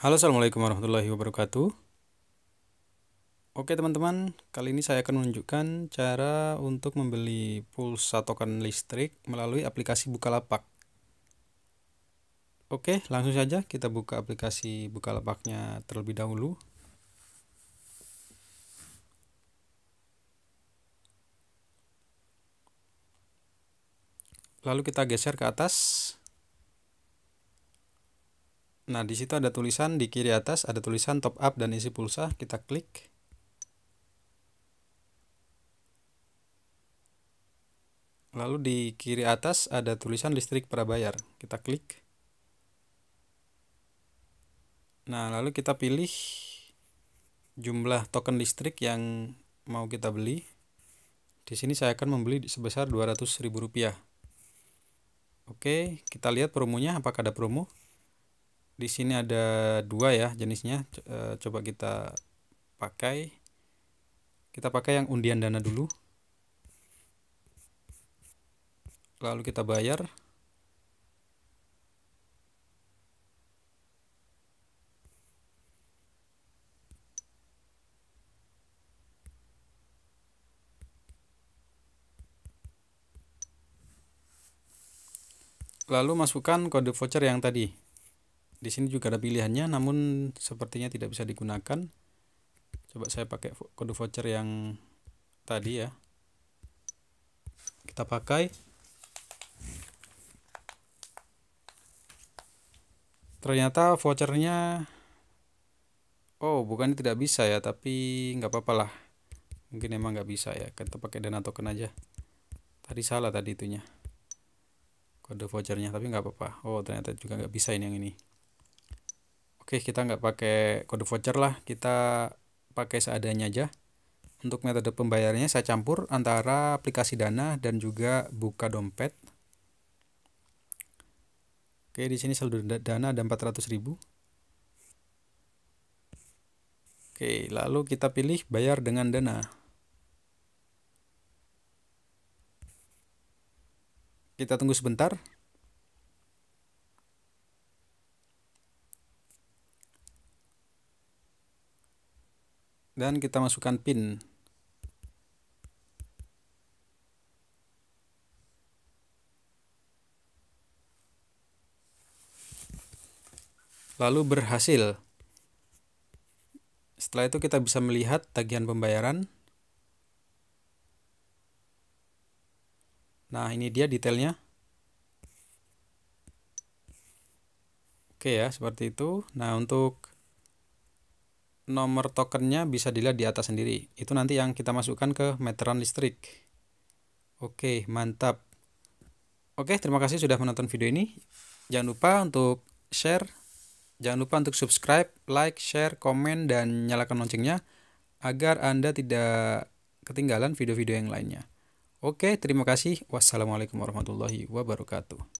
Halo assalamualaikum warahmatullahi wabarakatuh Oke teman-teman kali ini saya akan menunjukkan cara untuk membeli pulsa token listrik melalui aplikasi Bukalapak Oke langsung saja kita buka aplikasi Bukalapaknya terlebih dahulu Lalu kita geser ke atas Nah, di situ ada tulisan di kiri atas ada tulisan top up dan isi pulsa, kita klik. Lalu di kiri atas ada tulisan listrik prabayar, kita klik. Nah, lalu kita pilih jumlah token listrik yang mau kita beli. Di sini saya akan membeli sebesar Rp200.000. Oke, kita lihat promonya apakah ada promo di sini ada dua ya jenisnya e, coba kita pakai kita pakai yang undian dana dulu lalu kita bayar lalu masukkan kode voucher yang tadi di sini juga ada pilihannya namun sepertinya tidak bisa digunakan coba saya pakai kode voucher yang tadi ya kita pakai ternyata vouchernya oh bukan tidak bisa ya tapi nggak apa-apa lah mungkin emang nggak bisa ya kita pakai dana token aja tadi salah tadi itunya kode vouchernya tapi nggak apa-apa oh ternyata juga nggak bisa ini yang ini Oke, kita nggak pakai kode voucher lah, kita pakai seadanya aja. Untuk metode pembayarannya saya campur antara aplikasi Dana dan juga buka dompet. Oke, di sini saldo Dana ada 400.000. Oke, lalu kita pilih bayar dengan Dana. Kita tunggu sebentar. dan kita masukkan pin lalu berhasil. Setelah itu kita bisa melihat tagihan pembayaran. Nah, ini dia detailnya. Oke ya, seperti itu. Nah, untuk nomor tokennya bisa dilihat di atas sendiri. Itu nanti yang kita masukkan ke meteran listrik. Oke, mantap. Oke, terima kasih sudah menonton video ini. Jangan lupa untuk share, jangan lupa untuk subscribe, like, share, komen, dan nyalakan loncengnya agar Anda tidak ketinggalan video-video yang lainnya. Oke, terima kasih. Wassalamualaikum warahmatullahi wabarakatuh.